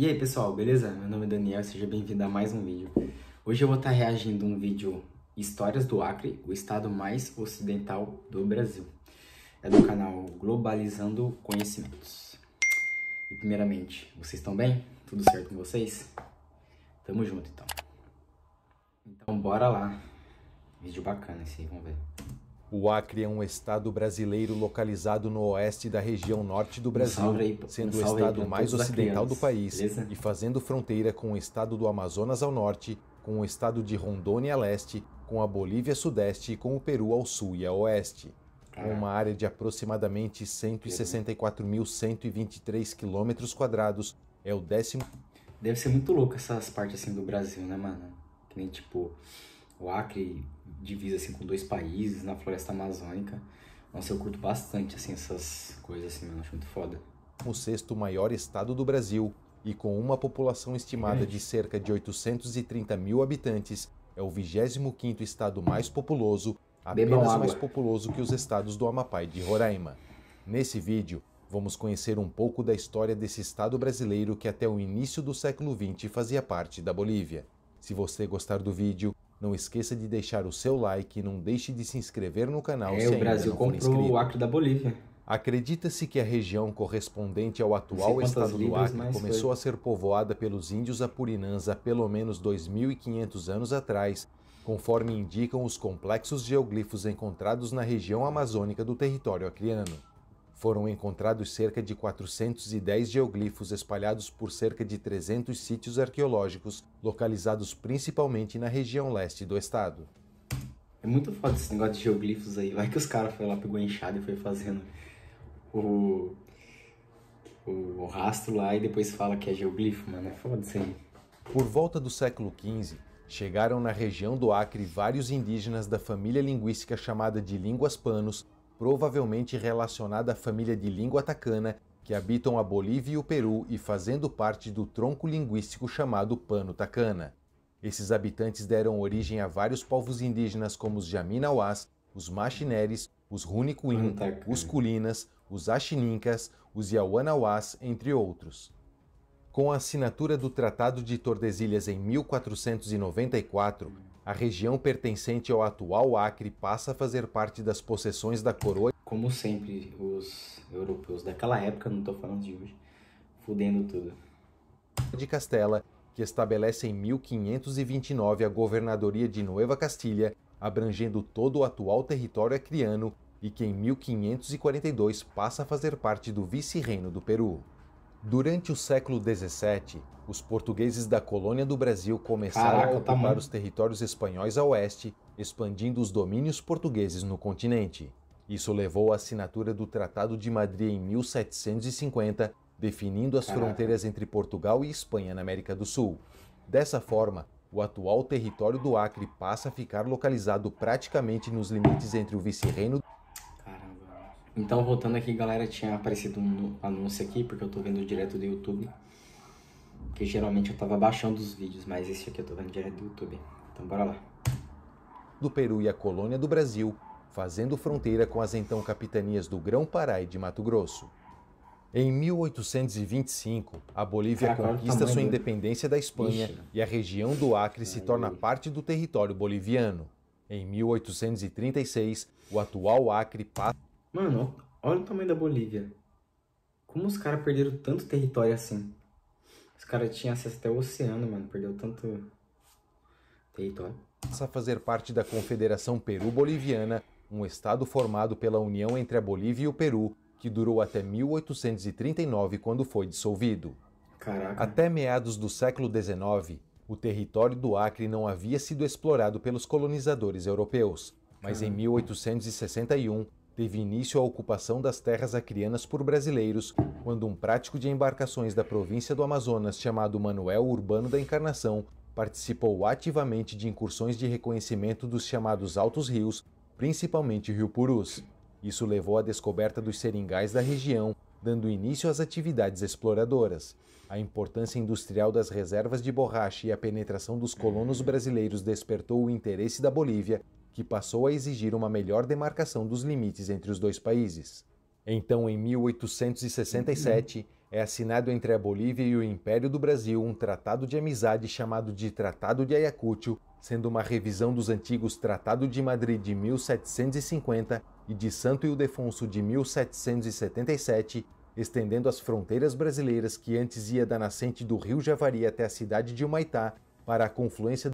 E aí pessoal, beleza? Meu nome é Daniel, seja bem-vindo a mais um vídeo. Hoje eu vou estar reagindo a um vídeo Histórias do Acre, o estado mais ocidental do Brasil. É do canal Globalizando Conhecimentos. E primeiramente, vocês estão bem? Tudo certo com vocês? Tamo junto então. Então bora lá. Vídeo bacana esse aí, vamos ver. O Acre é um estado brasileiro localizado no oeste da região norte do Brasil, aí, sendo o estado mais ocidental do país Beleza? e fazendo fronteira com o estado do Amazonas ao norte, com o estado de Rondônia a leste, com a Bolívia a sudeste e com o Peru ao sul e a oeste. Com uma área de aproximadamente 164.123 km quadrados, é o décimo. Deve ser muito louco essas partes assim do Brasil, né, mano? Que nem tipo o Acre divisa assim com dois países, na floresta amazônica. Nossa, eu curto bastante assim essas coisas assim, eu acho muito foda. O sexto maior estado do Brasil e com uma população estimada de cerca de 830 mil habitantes, é o 25º estado mais populoso, apenas mais populoso que os estados do Amapá e de Roraima. Nesse vídeo, vamos conhecer um pouco da história desse estado brasileiro que até o início do século XX fazia parte da Bolívia. Se você gostar do vídeo, não esqueça de deixar o seu like e não deixe de se inscrever no canal é, se o Brasil comprou o Acre da Bolívia. Acredita-se que a região correspondente ao atual estado do Acre começou foi. a ser povoada pelos índios apurinãs há pelo menos 2.500 anos atrás, conforme indicam os complexos geoglifos encontrados na região amazônica do território acreano foram encontrados cerca de 410 geoglifos espalhados por cerca de 300 sítios arqueológicos, localizados principalmente na região leste do estado. É muito foda esse negócio de geoglifos aí. Vai que os caras foram lá, pegou a enxada e foi fazendo o, o, o, rastro lá e depois fala que é geoglifo, mano. É foda isso aí. Por volta do século XV, chegaram na região do Acre vários indígenas da família linguística chamada de línguas panos provavelmente relacionada à família de língua atacana que habitam a Bolívia e o Peru e fazendo parte do tronco linguístico chamado Pano-Tacana. Esses habitantes deram origem a vários povos indígenas como os Jaminauás, os Machineres, os Runicuim, os Culinas, os Axinincas, os Yawanauás, entre outros. Com a assinatura do Tratado de Tordesilhas em 1494, a região pertencente ao atual Acre passa a fazer parte das possessões da coroa. Como sempre, os europeus daquela época, não estou falando de hoje, fudendo tudo. De Castela, que estabelece em 1529 a governadoria de Nova Castilha, abrangendo todo o atual território acriano e que em 1542 passa a fazer parte do vice-reino do Peru. Durante o século XVII, os portugueses da colônia do Brasil começaram Caraca, a tá ocupar tamanho. os territórios espanhóis a oeste, expandindo os domínios portugueses no continente. Isso levou à assinatura do Tratado de Madrid em 1750, definindo as Caraca. fronteiras entre Portugal e Espanha na América do Sul. Dessa forma, o atual território do Acre passa a ficar localizado praticamente nos limites entre o vice-reino então, voltando aqui, galera, tinha aparecido um anúncio aqui, porque eu tô vendo direto do YouTube. Que geralmente eu tava baixando os vídeos, mas esse aqui eu tô vendo direto do YouTube. Então, bora lá. Do Peru e a colônia do Brasil, fazendo fronteira com as então capitanias do Grão-Pará e de Mato Grosso. Em 1825, a Bolívia Caraca, conquista sua independência da Espanha Ixi. e a região do Acre se torna parte do território boliviano. Em 1836, o atual Acre passa Mano, olha o tamanho da Bolívia. Como os caras perderam tanto território assim? Os caras tinham acesso até o oceano, mano. Perdeu tanto território. Passa a fazer parte da Confederação Peru-Boliviana, um estado formado pela união entre a Bolívia e o Peru, que durou até 1839, quando foi dissolvido. Caraca. Até meados do século XIX, o território do Acre não havia sido explorado pelos colonizadores europeus, mas Caraca. em 1861 teve início a ocupação das terras acrianas por brasileiros, quando um prático de embarcações da província do Amazonas chamado Manuel Urbano da Encarnação participou ativamente de incursões de reconhecimento dos chamados Altos Rios, principalmente o Rio Purus. Isso levou à descoberta dos seringais da região, dando início às atividades exploradoras. A importância industrial das reservas de borracha e a penetração dos colonos brasileiros despertou o interesse da Bolívia que passou a exigir uma melhor demarcação dos limites entre os dois países. Então, em 1867, é assinado entre a Bolívia e o Império do Brasil um tratado de amizade chamado de Tratado de Ayacucho, sendo uma revisão dos antigos Tratado de Madrid de 1750 e de Santo Ildefonso de 1777, estendendo as fronteiras brasileiras que antes ia da nascente do Rio Javari até a cidade de Humaitá para a confluência.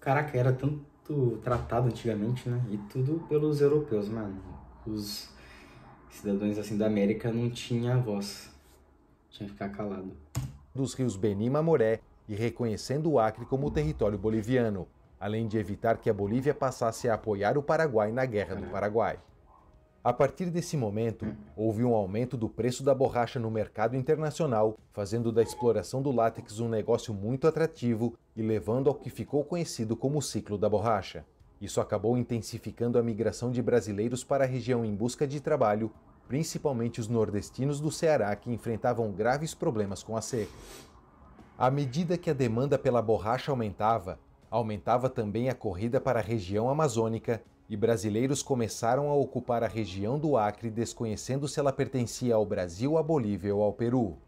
Caraca, era tão muito tratado antigamente, né? E tudo pelos europeus, mano. Os cidadãos assim da América não tinha voz. Tinha que ficar calado. Dos rios Beni e Mamoré e reconhecendo o Acre como território boliviano, além de evitar que a Bolívia passasse a apoiar o Paraguai na Guerra Caraca. do Paraguai. A partir desse momento, houve um aumento do preço da borracha no mercado internacional, fazendo da exploração do látex um negócio muito atrativo e levando ao que ficou conhecido como o ciclo da borracha. Isso acabou intensificando a migração de brasileiros para a região em busca de trabalho, principalmente os nordestinos do Ceará que enfrentavam graves problemas com a seca. À medida que a demanda pela borracha aumentava, aumentava também a corrida para a região amazônica, e brasileiros começaram a ocupar a região do Acre desconhecendo se ela pertencia ao Brasil, à Bolívia ou ao Peru.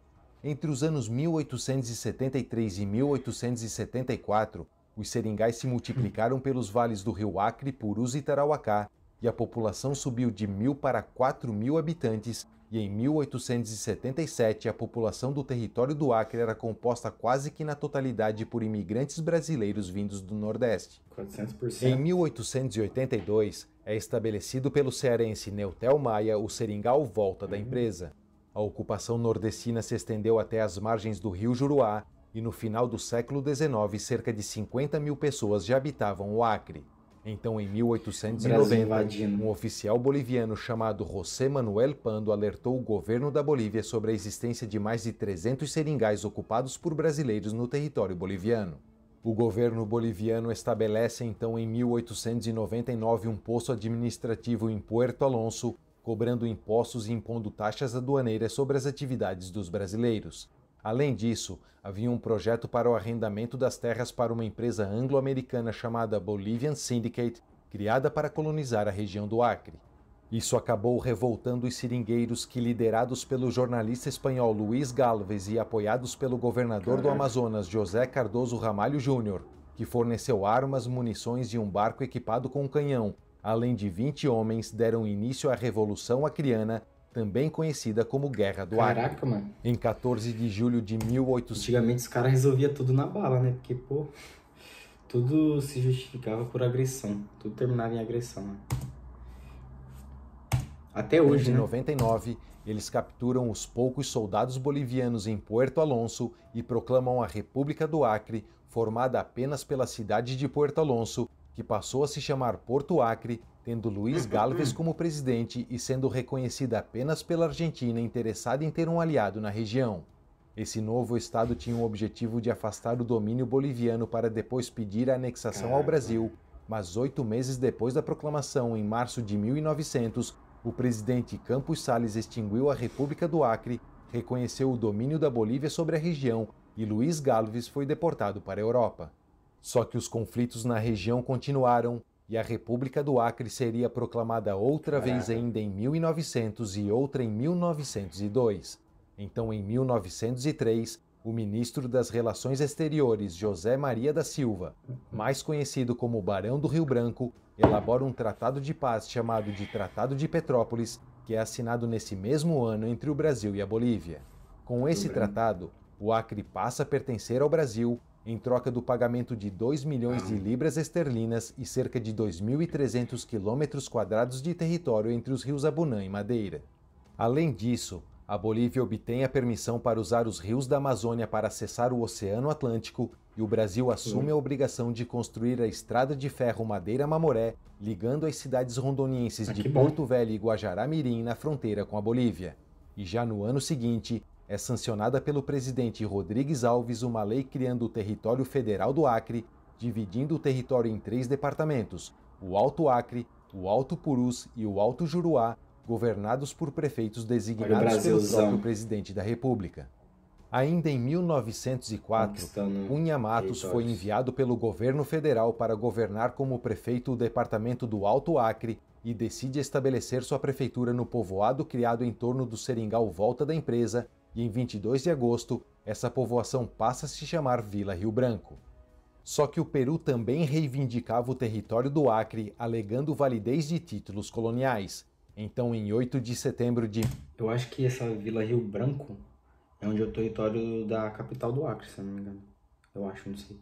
Entre os anos 1873 e 1874, os seringais se multiplicaram pelos vales do rio Acre, Purus e Tarauacá, e a população subiu de mil para quatro mil habitantes e em 1877 a população do território do Acre era composta quase que na totalidade por imigrantes brasileiros vindos do Nordeste. 400%. Em 1882 é estabelecido pelo cearense Neutel Maia o seringal Volta da uhum. empresa. A ocupação nordestina se estendeu até as margens do rio Juruá e no final do século XIX cerca de 50 mil pessoas já habitavam o Acre. Então, em 1890, um oficial boliviano chamado José Manuel Pando alertou o governo da Bolívia sobre a existência de mais de 300 seringais ocupados por brasileiros no território boliviano. O governo boliviano estabelece então em 1899 um posto administrativo em Puerto Alonso, cobrando impostos e impondo taxas aduaneiras sobre as atividades dos brasileiros. Além disso, havia um projeto para o arrendamento das terras para uma empresa anglo-americana chamada Bolivian Syndicate, criada para colonizar a região do Acre. Isso acabou revoltando os seringueiros que, liderados pelo jornalista espanhol Luiz Galvez e apoiados pelo governador do Amazonas José Cardoso Ramalho Júnior, que forneceu armas, munições e um barco equipado com um canhão, além de 20 homens, deram início à Revolução Acriana também conhecida como Guerra do Caraca, Acre. Caraca, mano. Em 14 de julho de 1800. Antigamente os caras resolvia tudo na bala, né? Porque, pô, tudo se justificava por agressão. Tudo terminava em agressão, né? Até hoje, em né? 99, eles capturam os poucos soldados bolivianos em Puerto Alonso e proclamam a República do Acre, formada apenas pela cidade de Puerto Alonso, que passou a se chamar Porto Acre tendo Luiz uhum, Galvez uhum. como presidente e sendo reconhecida apenas pela Argentina interessada em ter um aliado na região. Esse novo estado tinha o objetivo de afastar o domínio boliviano para depois pedir a anexação ao Brasil, mas oito meses depois da proclamação, em março de 1900, o presidente Campos Salles extinguiu a República do Acre, reconheceu o domínio da Bolívia sobre a região e Luiz Galvez foi deportado para a Europa. Só que os conflitos na região continuaram, e a República do Acre seria proclamada outra vez ainda em 1900 e outra em 1902. Então, em 1903, o ministro das Relações Exteriores, José Maria da Silva, mais conhecido como Barão do Rio Branco, elabora um tratado de paz chamado de Tratado de Petrópolis, que é assinado nesse mesmo ano entre o Brasil e a Bolívia. Com esse tratado, o Acre passa a pertencer ao Brasil em troca do pagamento de 2 milhões de libras esterlinas e cerca de 2.300 quilômetros quadrados de território entre os rios Abunã e Madeira. Além disso, a Bolívia obtém a permissão para usar os rios da Amazônia para acessar o Oceano Atlântico e o Brasil assume a obrigação de construir a estrada de ferro Madeira-Mamoré, ligando as cidades rondonienses de ah, Porto Velho e Guajará-Mirim na fronteira com a Bolívia. E já no ano seguinte, é sancionada pelo presidente Rodrigues Alves uma lei criando o território federal do Acre, dividindo o território em três departamentos: o Alto Acre, o Alto Purus e o Alto Juruá, governados por prefeitos designados pelo próprio presidente da República. Ainda em 1904, Cunha Matos foi enviado pelo governo federal para governar como prefeito o departamento do Alto Acre e decide estabelecer sua prefeitura no povoado criado em torno do seringal Volta da Empresa, e em 22 de agosto essa povoação passa a se chamar Vila Rio Branco. Só que o Peru também reivindicava o território do Acre, alegando validez de títulos coloniais. Então, em 8 de setembro de. Eu acho que essa Vila Rio Branco é onde é o território da capital do Acre, se não me engano. Eu acho, não sei.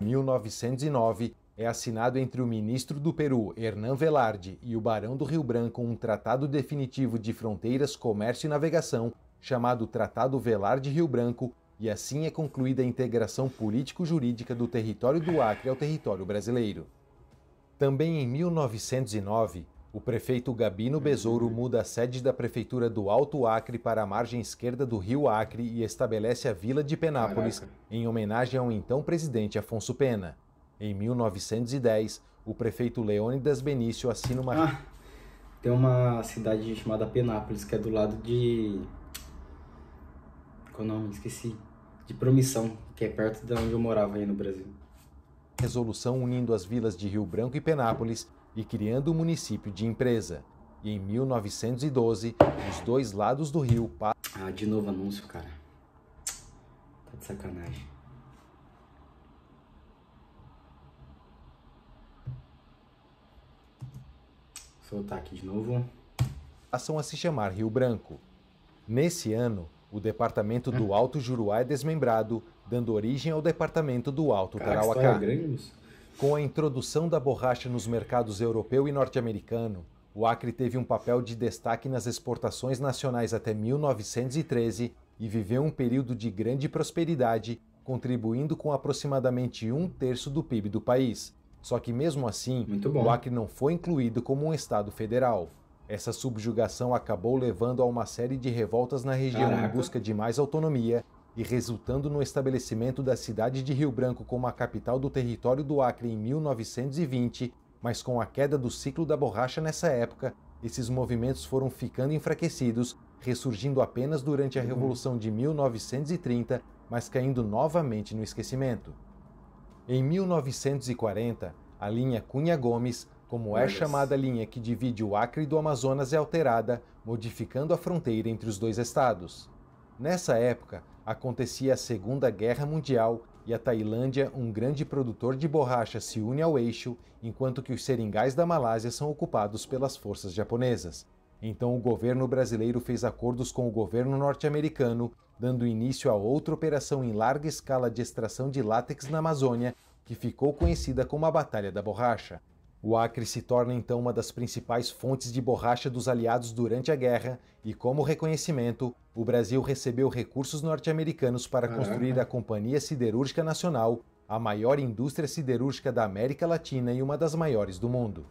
1909 é assinado entre o ministro do Peru, Hernán Velarde, e o barão do Rio Branco um tratado definitivo de fronteiras, comércio e navegação chamado Tratado Velar de Rio Branco, e assim é concluída a integração político-jurídica do território do Acre ao território brasileiro. Também em 1909, o prefeito Gabino Besouro muda a sede da prefeitura do Alto Acre para a margem esquerda do rio Acre e estabelece a Vila de Penápolis, em homenagem ao então presidente Afonso Pena. Em 1910, o prefeito Leônidas Benício assina uma. Ah, tem uma cidade chamada Penápolis, que é do lado de qual o nome? Esqueci. De Promissão, que é perto de onde eu morava aí no Brasil. Resolução unindo as vilas de Rio Branco e Penápolis e criando o município de Empresa. E em 1912, os dois lados do rio. Ah, de novo anúncio, cara. Tá de sacanagem. Vou soltar aqui de novo. Passam a se chamar Rio Branco. Nesse ano, o departamento do é. Alto Juruá é desmembrado, dando origem ao departamento do Alto Caraca, Tarauacá. Tá com a introdução da borracha nos mercados europeu e norte-americano, o Acre teve um papel de destaque nas exportações nacionais até 1913 e viveu um período de grande prosperidade, contribuindo com aproximadamente um terço do PIB do país. Só que, mesmo assim, o Acre não foi incluído como um Estado federal. Essa subjugação acabou levando a uma série de revoltas na região Caraca. em busca de mais autonomia e resultando no estabelecimento da cidade de Rio Branco como a capital do território do Acre em 1920, mas com a queda do ciclo da borracha nessa época, esses movimentos foram ficando enfraquecidos, ressurgindo apenas durante a uhum. Revolução de 1930, mas caindo novamente no esquecimento. Em 1940, a linha Cunha Gomes como é chamada a linha que divide o Acre do Amazonas é alterada, modificando a fronteira entre os dois estados. Nessa época, acontecia a Segunda Guerra Mundial e a Tailândia, um grande produtor de borracha, se une ao eixo, enquanto que os seringais da Malásia são ocupados pelas forças japonesas. Então o governo brasileiro fez acordos com o governo norte-americano, dando início a outra operação em larga escala de extração de látex na Amazônia, que ficou conhecida como a Batalha da Borracha. O Acre se torna então uma das principais fontes de borracha dos aliados durante a guerra e, como reconhecimento, o Brasil recebeu recursos norte-americanos para construir a Companhia Siderúrgica Nacional, a maior indústria siderúrgica da América Latina e uma das maiores do mundo.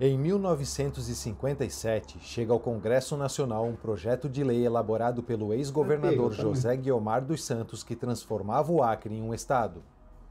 Em 1957, chega ao Congresso Nacional um projeto de lei elaborado pelo ex-governador tá? José Guiomar dos Santos que transformava o Acre em um estado.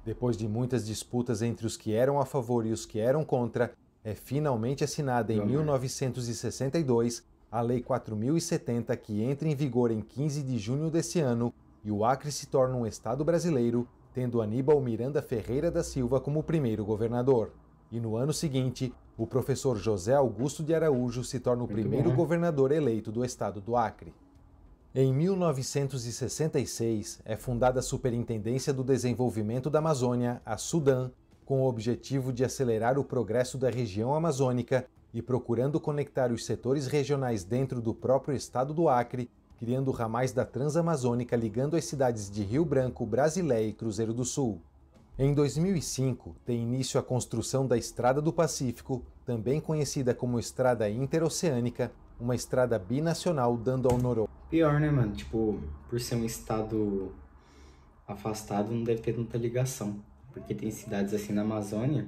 Depois de muitas disputas entre os que eram a favor e os que eram contra, é finalmente assinada em 1962 a Lei 4070, que entra em vigor em 15 de junho desse ano, e o Acre se torna um estado brasileiro, tendo Aníbal Miranda Ferreira da Silva como primeiro governador. E no ano seguinte, o professor José Augusto de Araújo se torna o primeiro governador eleito do estado do Acre. Em 1966 é fundada a Superintendência do Desenvolvimento da Amazônia, a SUDAM, com o objetivo de acelerar o progresso da região amazônica e procurando conectar os setores regionais dentro do próprio estado do Acre, criando ramais da Transamazônica ligando as cidades de Rio Branco, Brasileia e Cruzeiro do Sul. Em 2005, tem início a construção da Estrada do Pacífico, também conhecida como Estrada Interoceânica, uma estrada binacional dando ao noroeste pior, né, mano? Tipo, por ser um estado afastado, não deve ter tanta ligação. Porque tem cidades assim na Amazônia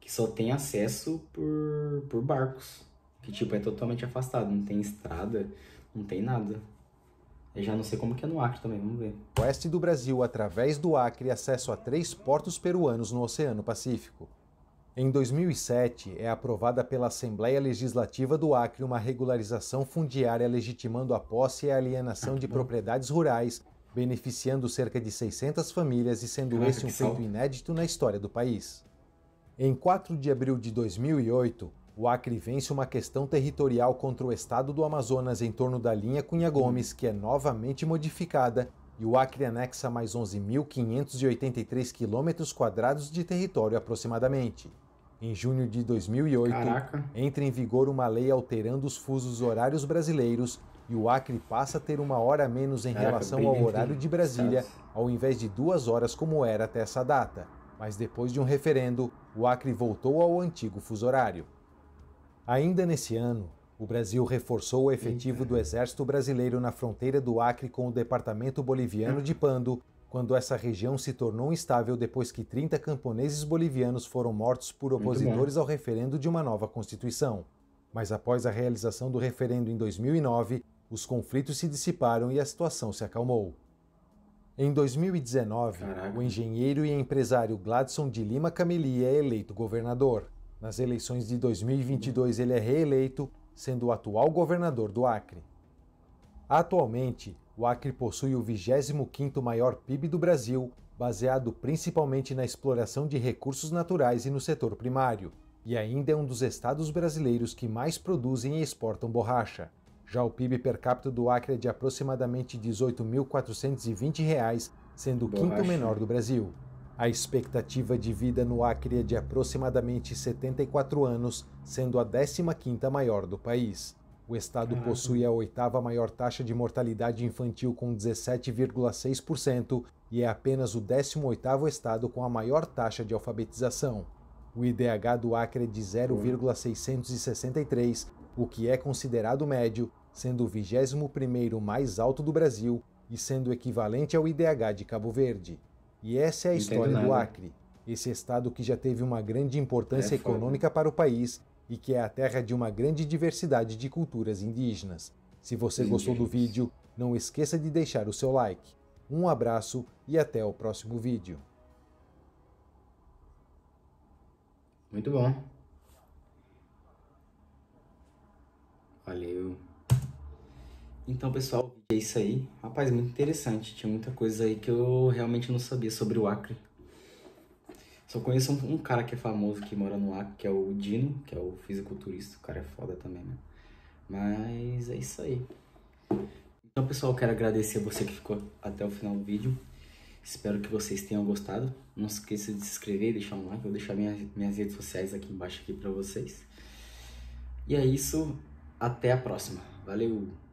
que só tem acesso por, por barcos. Que, tipo, é totalmente afastado. Não tem estrada, não tem nada. Eu já não sei como que é no Acre também, vamos ver. Oeste do Brasil, através do Acre, acesso a três portos peruanos no Oceano Pacífico. Em 2007, é aprovada pela Assembleia Legislativa do Acre uma regularização fundiária legitimando a posse e a alienação de propriedades rurais, beneficiando cerca de 600 famílias e sendo Caraca, esse um feito inédito na história do país. Em 4 de abril de 2008, o Acre vence uma questão territorial contra o estado do Amazonas em torno da linha Cunha Gomes, que é novamente modificada e o Acre anexa mais 11.583 quilômetros quadrados de território aproximadamente. Em junho de 2008, Caraca. entra em vigor uma lei alterando os fusos horários brasileiros e o Acre passa a ter uma hora a menos em Caraca, relação ao horário de Brasília, ao invés de duas horas como era até essa data. Mas depois de um referendo, o Acre voltou ao antigo fuso horário. Ainda nesse ano, o Brasil reforçou o efetivo do Exército Brasileiro na fronteira do Acre com o departamento boliviano de Pando, quando essa região se tornou instável depois que 30 camponeses bolivianos foram mortos por opositores ao referendo de uma nova Constituição. Mas após a realização do referendo em 2009, os conflitos se dissiparam e a situação se acalmou. Em 2019, Caraca. o engenheiro e empresário Gladson de Lima Cameli é eleito governador. Nas eleições de 2022, ele é reeleito sendo o atual governador do Acre. Atualmente, o Acre possui o 25º maior PIB do Brasil, baseado principalmente na exploração de recursos naturais e no setor primário, e ainda é um dos estados brasileiros que mais produzem e exportam borracha. Já o PIB per capita do Acre é de aproximadamente R$ 18.420, sendo o quinto menor do Brasil. A expectativa de vida no Acre é de aproximadamente 74 anos, sendo a 15ª maior do país. O estado possui a oitava maior taxa de mortalidade infantil com 17,6% e é apenas o 18º estado com a maior taxa de alfabetização. O IDH do Acre é de 0,663, o que é considerado médio, sendo o 21º mais alto do Brasil e sendo equivalente ao IDH de Cabo Verde. E essa é a história do Acre, esse estado que já teve uma grande importância é econômica para o país e que é a terra de uma grande diversidade de culturas indígenas. Se você Sim, gostou do vídeo, não esqueça de deixar o seu like. Um abraço e até o próximo vídeo. Muito bom. Valeu. Então, pessoal, é isso aí. Rapaz, muito interessante. Tinha muita coisa aí que eu realmente não sabia sobre o Acre. Só conheço um, um cara que é famoso que mora no Acre, que é o Dino, que é o fisiculturista. O cara é foda também, né? Mas é isso aí. Então, pessoal, eu quero agradecer a você que ficou até o final do vídeo. Espero que vocês tenham gostado. Não se esqueça de se inscrever e deixar um like. Eu vou deixar minhas, minhas redes sociais aqui embaixo aqui para vocês. E é isso. Até a próxima. Valeu!